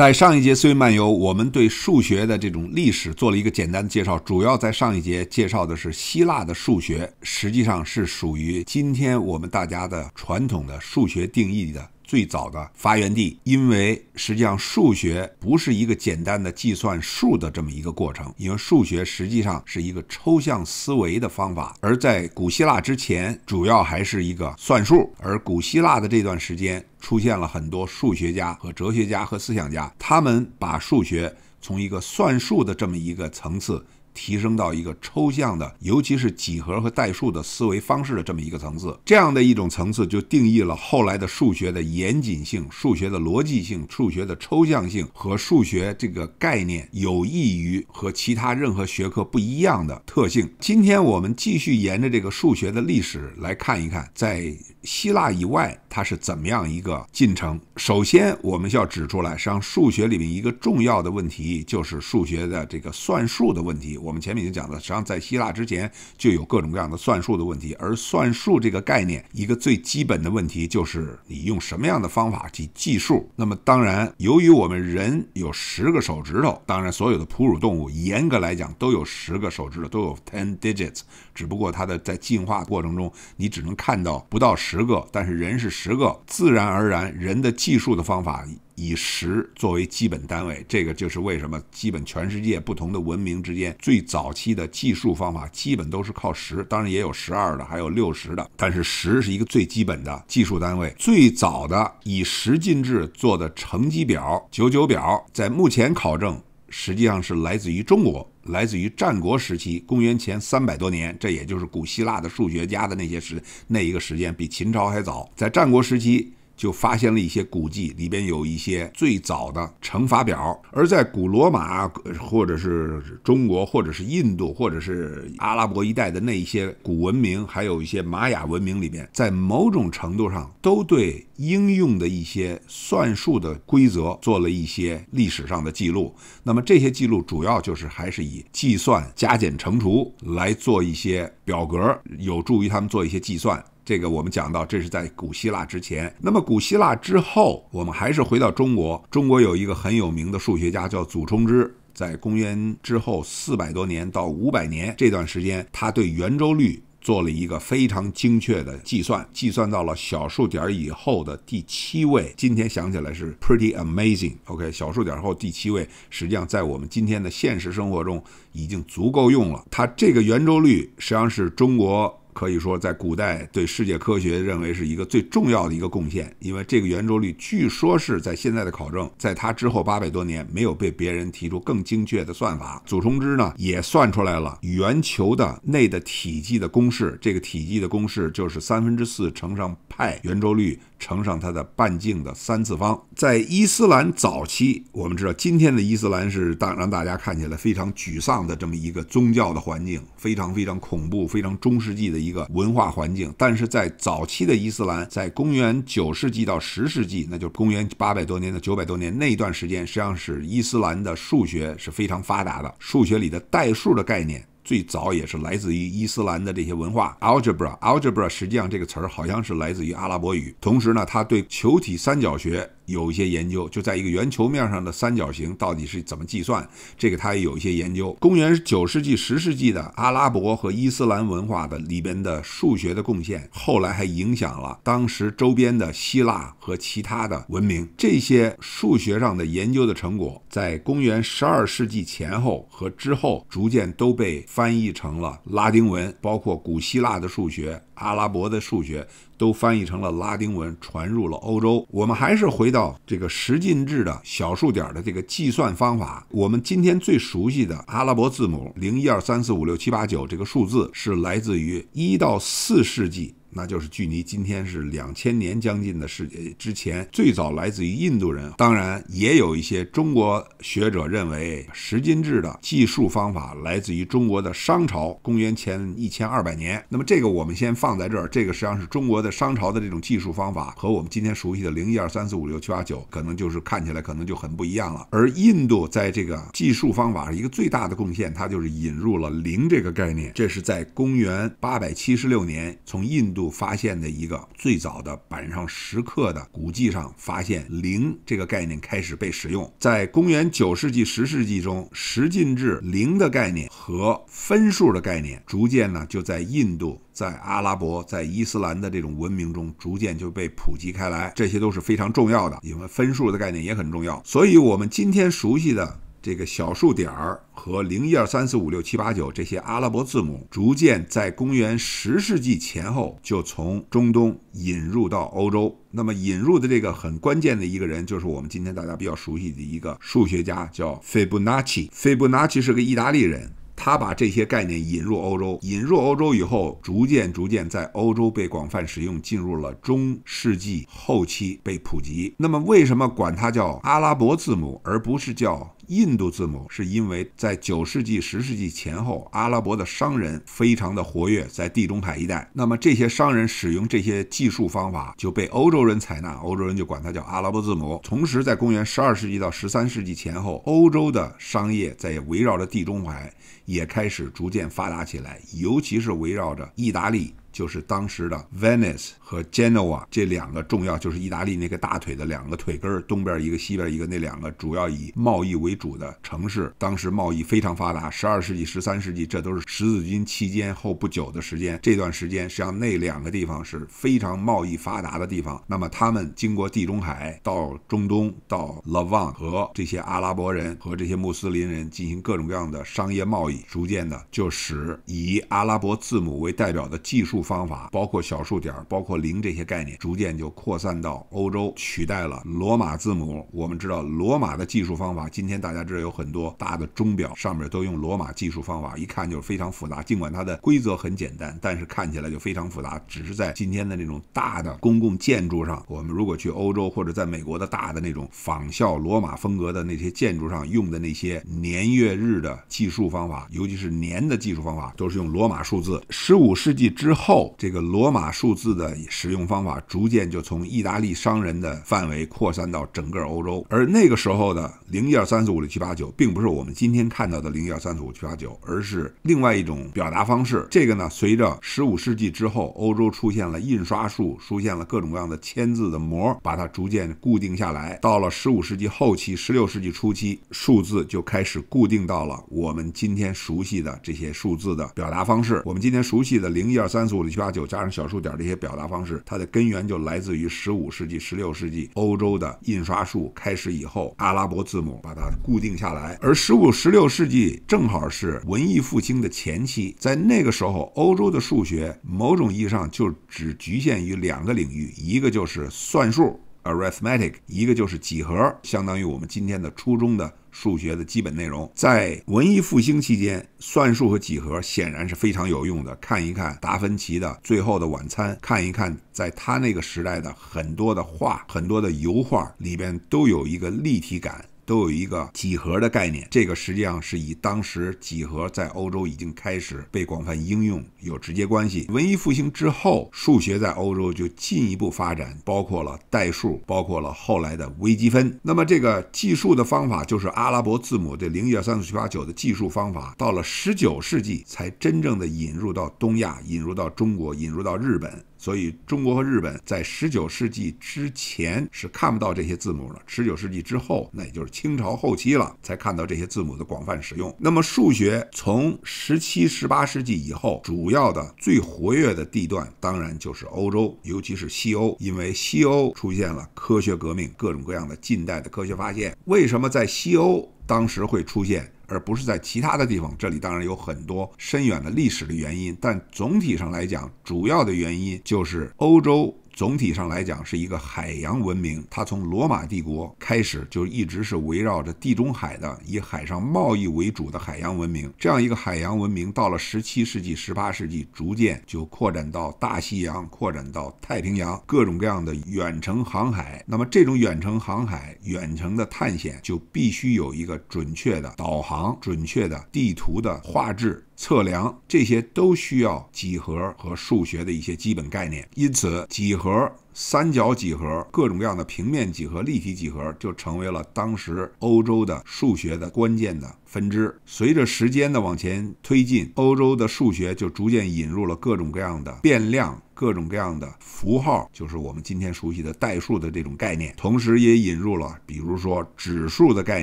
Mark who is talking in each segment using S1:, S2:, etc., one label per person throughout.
S1: 在上一节思维漫游，我们对数学的这种历史做了一个简单的介绍。主要在上一节介绍的是希腊的数学，实际上是属于今天我们大家的传统的数学定义的。最早的发源地，因为实际上数学不是一个简单的计算数的这么一个过程，因为数学实际上是一个抽象思维的方法，而在古希腊之前，主要还是一个算数，而古希腊的这段时间出现了很多数学家和哲学家和思想家，他们把数学从一个算数的这么一个层次。提升到一个抽象的，尤其是几何和代数的思维方式的这么一个层次，这样的一种层次就定义了后来的数学的严谨性、数学的逻辑性、数学的抽象性和数学这个概念有益于和其他任何学科不一样的特性。今天我们继续沿着这个数学的历史来看一看，在希腊以外它是怎么样一个进程。首先，我们需要指出来，实际上数学里面一个重要的问题就是数学的这个算术的问题。我们前面已经讲了，实际上在希腊之前就有各种各样的算术的问题。而算术这个概念，一个最基本的问题就是你用什么样的方法去计数。那么，当然，由于我们人有十个手指头，当然所有的哺乳动物，严格来讲都有十个手指头，都有 ten digits。只不过它的在进化过程中，你只能看到不到十个，但是人是十个，自然而然人的计数的方法。以十作为基本单位，这个就是为什么基本全世界不同的文明之间最早期的计数方法基本都是靠十，当然也有十二的，还有六十的。但是十是一个最基本的计数单位。最早的以十进制做的乘积表、九九表，在目前考证实际上是来自于中国，来自于战国时期，公元前三百多年，这也就是古希腊的数学家的那些时那一个时间，比秦朝还早，在战国时期。就发现了一些古迹，里边有一些最早的乘法表。而在古罗马，或者是中国，或者是印度，或者是阿拉伯一带的那一些古文明，还有一些玛雅文明里边，在某种程度上都对应用的一些算术的规则做了一些历史上的记录。那么这些记录主要就是还是以计算加减乘除来做一些表格，有助于他们做一些计算。这个我们讲到，这是在古希腊之前。那么古希腊之后，我们还是回到中国。中国有一个很有名的数学家叫祖冲之，在公元之后四百多年到五百年这段时间，他对圆周率做了一个非常精确的计算，计算到了小数点以后的第七位。今天想起来是 pretty amazing。OK，小数点后第七位，实际上在我们今天的现实生活中已经足够用了。它这个圆周率实际上是中国。可以说，在古代对世界科学认为是一个最重要的一个贡献，因为这个圆周率据说是在现在的考证，在它之后八百多年没有被别人提出更精确的算法。祖冲之呢，也算出来了圆球的内的体积的公式，这个体积的公式就是三分之四乘上派圆周率。乘上它的半径的三次方。在伊斯兰早期，我们知道今天的伊斯兰是大，让大家看起来非常沮丧的这么一个宗教的环境，非常非常恐怖，非常中世纪的一个文化环境。但是在早期的伊斯兰，在公元九世纪到十世纪，那就公元八百多年到九百多年那一段时间，实际上是伊斯兰的数学是非常发达的，数学里的代数的概念。最早也是来自于伊斯兰的这些文化，algebra，algebra 实际上这个词儿好像是来自于阿拉伯语，同时呢，它对球体三角学。有一些研究就在一个圆球面上的三角形到底是怎么计算？这个他也有一些研究。公元九世纪、十世纪的阿拉伯和伊斯兰文化的里边的数学的贡献，后来还影响了当时周边的希腊和其他的文明。这些数学上的研究的成果，在公元十二世纪前后和之后，逐渐都被翻译成了拉丁文，包括古希腊的数学、阿拉伯的数学，都翻译成了拉丁文，传入了欧洲。我们还是回到。这个十进制的小数点的这个计算方法，我们今天最熟悉的阿拉伯字母零一二三四五六七八九这个数字，是来自于一到四世纪。那就是距离今天是两千年将近的世界之前，最早来自于印度人。当然，也有一些中国学者认为十进制的计数方法来自于中国的商朝（公元前一千二百年）。那么，这个我们先放在这儿。这个实际上是中国的商朝的这种计数方法，和我们今天熟悉的零一二三四五六七八九，可能就是看起来可能就很不一样了。而印度在这个计数方法上一个最大的贡献，它就是引入了零这个概念。这是在公元八百七十六年从印度。就发现的一个最早的板上石刻的古迹上，发现零这个概念开始被使用。在公元九世纪、十世纪中，十进制零的概念和分数的概念，逐渐呢就在印度、在阿拉伯、在伊斯兰的这种文明中，逐渐就被普及开来。这些都是非常重要的，因为分数的概念也很重要。所以，我们今天熟悉的。这个小数点儿和零一二三四五六七八九这些阿拉伯字母，逐渐在公元十世纪前后就从中东引入到欧洲。那么引入的这个很关键的一个人，就是我们今天大家比较熟悉的一个数学家，叫斐波那契。斐波那契是个意大利人，他把这些概念引入欧洲。引入欧洲以后，逐渐逐渐在欧洲被广泛使用，进入了中世纪后期被普及。那么为什么管它叫阿拉伯字母，而不是叫？印度字母是因为在九世纪、十世纪前后，阿拉伯的商人非常的活跃在地中海一带。那么这些商人使用这些技术方法就被欧洲人采纳，欧洲人就管它叫阿拉伯字母。同时，在公元十二世纪到十三世纪前后，欧洲的商业在围绕着地中海也开始逐渐发达起来，尤其是围绕着意大利。就是当时的 Venice 和 Genoa 这两个重要，就是意大利那个大腿的两个腿根儿，东边一个，西边一个，那两个主要以贸易为主的城市，当时贸易非常发达。十二世纪、十三世纪，这都是十字军期间后不久的时间。这段时间，实际上那两个地方是非常贸易发达的地方。那么，他们经过地中海到中东，到 l a n 旺和这些阿拉伯人和这些穆斯林人进行各种各样的商业贸易，逐渐的就使以阿拉伯字母为代表的技术。方法包括小数点、包括零这些概念，逐渐就扩散到欧洲，取代了罗马字母。我们知道罗马的计数方法，今天大家知道有很多大的钟表上面都用罗马计数方法，一看就是非常复杂。尽管它的规则很简单，但是看起来就非常复杂。只是在今天的那种大的公共建筑上，我们如果去欧洲或者在美国的大的那种仿效罗马风格的那些建筑上用的那些年月日的计数方法，尤其是年的计数方法，都是用罗马数字。15世纪之后。后，这个罗马数字的使用方法逐渐就从意大利商人的范围扩散到整个欧洲。而那个时候的零一二三四五六七八九，并不是我们今天看到的零一二三四五六七八九，而是另外一种表达方式。这个呢，随着十五世纪之后欧洲出现了印刷术，出现了各种各样的签字的模，把它逐渐固定下来。到了十五世纪后期、十六世纪初期，数字就开始固定到了我们今天熟悉的这些数字的表达方式。我们今天熟悉的零一二三四五。五、六、七、八、九加上小数点这些表达方式，它的根源就来自于十五世纪、十六世纪欧洲的印刷术开始以后，阿拉伯字母把它固定下来。而十五、十六世纪正好是文艺复兴的前期，在那个时候，欧洲的数学某种意义上就只局限于两个领域：一个就是算术 （arithmetic），一个就是几何，相当于我们今天的初中的。数学的基本内容，在文艺复兴期间，算术和几何显然是非常有用的。看一看达芬奇的《最后的晚餐》，看一看在他那个时代的很多的画、很多的油画里边都有一个立体感。都有一个几何的概念，这个实际上是以当时几何在欧洲已经开始被广泛应用有直接关系。文艺复兴之后，数学在欧洲就进一步发展，包括了代数，包括了后来的微积分。那么这个计数的方法，就是阿拉伯字母对零一二三四七八九的计数方法，到了十九世纪才真正的引入到东亚，引入到中国，引入到日本。所以，中国和日本在十九世纪之前是看不到这些字母的。十九世纪之后，那也就是清朝后期了，才看到这些字母的广泛使用。那么，数学从十七、十八世纪以后，主要的最活跃的地段当然就是欧洲，尤其是西欧，因为西欧出现了科学革命，各种各样的近代的科学发现。为什么在西欧当时会出现？而不是在其他的地方，这里当然有很多深远的历史的原因，但总体上来讲，主要的原因就是欧洲。总体上来讲，是一个海洋文明。它从罗马帝国开始，就一直是围绕着地中海的，以海上贸易为主的海洋文明。这样一个海洋文明，到了十七世纪、十八世纪，逐渐就扩展到大西洋，扩展到太平洋，各种各样的远程航海。那么，这种远程航海、远程的探险，就必须有一个准确的导航、准确的地图的画质。测量这些都需要几何和数学的一些基本概念，因此几何、三角几何、各种各样的平面几何、立体几何就成为了当时欧洲的数学的关键的分支。随着时间的往前推进，欧洲的数学就逐渐引入了各种各样的变量。各种各样的符号，就是我们今天熟悉的代数的这种概念，同时也引入了，比如说指数的概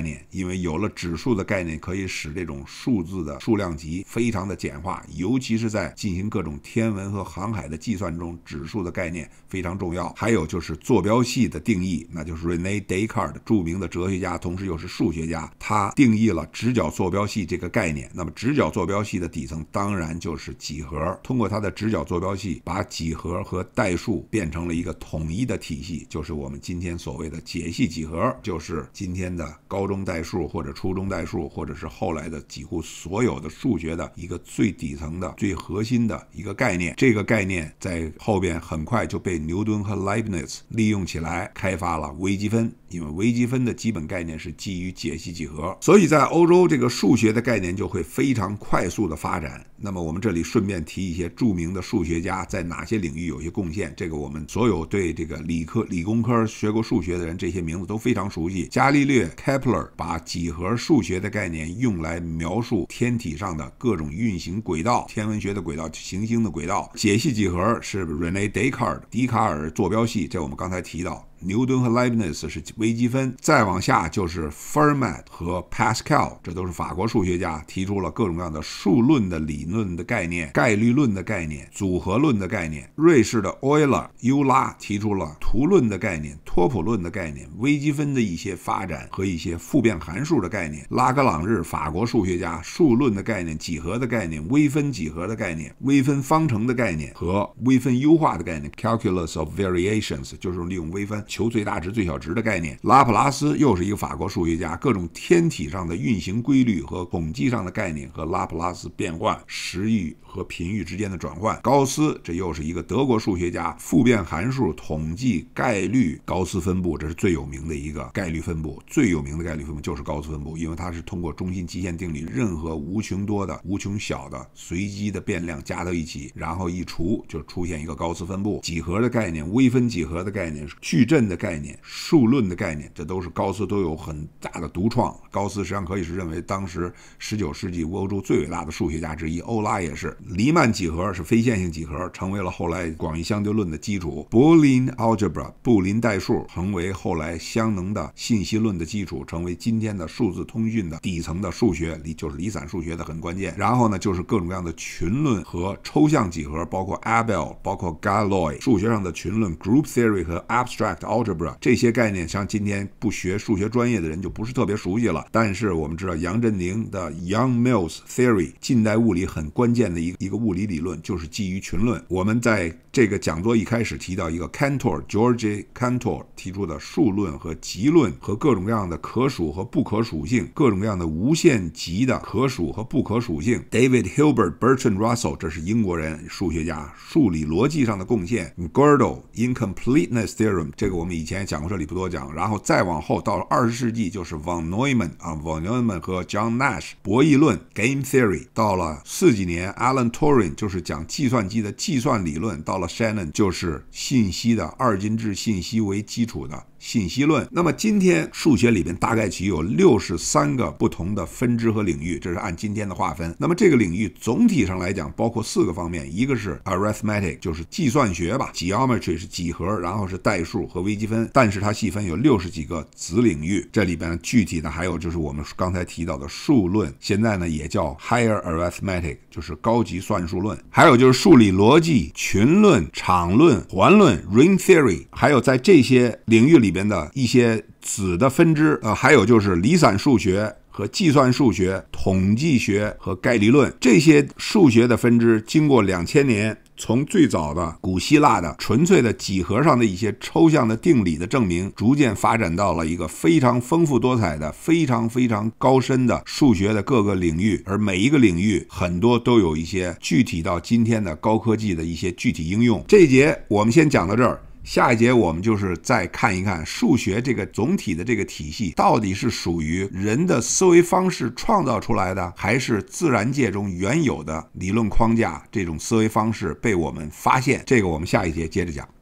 S1: 念。因为有了指数的概念，可以使这种数字的数量级非常的简化，尤其是在进行各种天文和航海的计算中，指数的概念非常重要。还有就是坐标系的定义，那就是 r e n e Descartes 著名的哲学家，同时又是数学家，他定义了直角坐标系这个概念。那么直角坐标系的底层当然就是几何，通过他的直角坐标系把几几何和代数变成了一个统一的体系，就是我们今天所谓的解析几何，就是今天的高中代数或者初中代数，或者是后来的几乎所有的数学的一个最底层的、最核心的一个概念。这个概念在后边很快就被牛顿和 Leibniz 利用起来，开发了微积分。因为微积分的基本概念是基于解析几何，所以在欧洲这个数学的概念就会非常快速的发展。那么我们这里顺便提一些著名的数学家在哪些。领域有些贡献，这个我们所有对这个理科、理工科学过数学的人，这些名字都非常熟悉。伽利略、Kepler 把几何数学的概念用来描述天体上的各种运行轨道，天文学的轨道、行星的轨道。解析几何是 René Descartes 笛卡尔坐标系，在我们刚才提到。牛顿和莱布尼茨是微积分，再往下就是 Fermat 和 Pascal，这都是法国数学家提出了各种各样的数论的理论的概念、概率论的概念、组合论的概念。瑞士的欧拉、优拉提出了图论的概念、托普论的概念、微积分的一些发展和一些复变函数的概念。拉格朗日，法国数学家，数论的概念、几何的概念、微分几何的概念、微分方程的概念和微分优化的概念 （Calculus of variations） 就是利用微分。求最大值、最小值的概念。拉普拉斯又是一个法国数学家，各种天体上的运行规律和统计上的概念和拉普拉斯变换、时域和频域之间的转换。高斯这又是一个德国数学家，复变函数、统计概率、高斯分布，这是最有名的一个概率分布。最有名的概率分布就是高斯分布，因为它是通过中心极限定理，任何无穷多的无穷小的随机的变量加到一起，然后一除就出现一个高斯分布。几何的概念，微分几何的概念矩阵。的概念、数论的概念，这都是高斯都有很大的独创。高斯实际上可以是认为当时19世纪欧洲最伟大的数学家之一。欧拉也是。黎曼几何是非线性几何，成为了后来广义相对论的基础。柏林 algebra 布林代数成为后来香农的信息论的基础，成为今天的数字通讯的底层的数学，离就是离散数学的很关键。然后呢，就是各种各样的群论和抽象几何，包括 Abel、包括 Galois 数学上的群论 （Group Theory） 和 Abstract。algebra 这些概念，像今天不学数学专业的人就不是特别熟悉了。但是我们知道杨振宁的 Young Mills Theory，近代物理很关键的一一个物理理论就是基于群论。我们在这个讲座一开始提到一个 Cantor，Georg e Cantor 提出的数论和集论和各种各样的可数和不可数性，各种各样的无限极的可数和不可数性。David Hilbert，Bertrand Russell，这是英国人数学家数理逻辑上的贡献。Godel Incompleteness Theorem，这个我们以前也讲过，这里不多讲。然后再往后到了二十世纪，就是 von Neumann 啊，von Neumann 和 John Nash 博弈论 Game Theory。到了四几年，Alan Turing 就是讲计算机的计算理论到了。Shannon 就是信息的二进制信息为基础的。信息论。那么今天数学里边大概其有六十三个不同的分支和领域，这是按今天的划分。那么这个领域总体上来讲，包括四个方面：一个是 arithmetic，就是计算学吧；geometry 是几何，然后是代数和微积分。但是它细分有六十几个子领域。这里边具体的还有就是我们刚才提到的数论，现在呢也叫 higher arithmetic，就是高级算术论；还有就是数理逻辑、群论、场论、环论 （ring theory），还有在这些领域里边。边的一些子的分支，呃，还有就是离散数学和计算数学、统计学和概率论这些数学的分支，经过两千年，从最早的古希腊的纯粹的几何上的一些抽象的定理的证明，逐渐发展到了一个非常丰富多彩的、非常非常高深的数学的各个领域。而每一个领域，很多都有一些具体到今天的高科技的一些具体应用。这一节我们先讲到这儿。下一节我们就是再看一看数学这个总体的这个体系到底是属于人的思维方式创造出来的，还是自然界中原有的理论框架？这种思维方式被我们发现，这个我们下一节接着讲。